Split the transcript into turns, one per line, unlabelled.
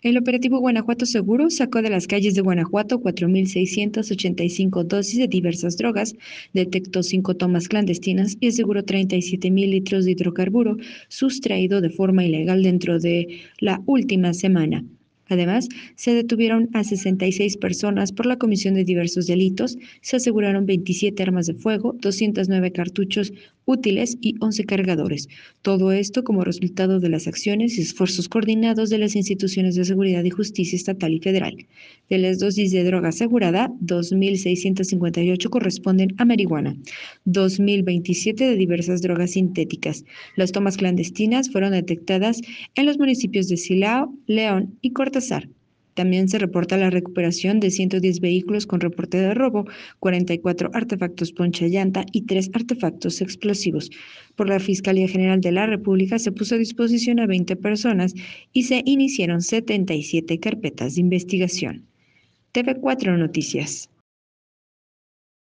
El operativo Guanajuato Seguro sacó de las calles de Guanajuato 4.685 dosis de diversas drogas, detectó cinco tomas clandestinas y aseguró mil litros de hidrocarburo sustraído de forma ilegal dentro de la última semana. Además, se detuvieron a 66 personas por la comisión de diversos delitos, se aseguraron 27 armas de fuego, 209 cartuchos útiles y 11 cargadores. Todo esto como resultado de las acciones y esfuerzos coordinados de las instituciones de seguridad y justicia estatal y federal. De las dosis de droga asegurada, 2.658 corresponden a marihuana, 2.027 de diversas drogas sintéticas. Las tomas clandestinas fueron detectadas en los municipios de Silao, León y Cortázar. También se reporta la recuperación de 110 vehículos con reporte de robo, 44 artefactos poncha llanta y 3 artefactos explosivos. Por la Fiscalía General de la República se puso a disposición a 20 personas y se iniciaron 77 carpetas de investigación. TV4 Noticias.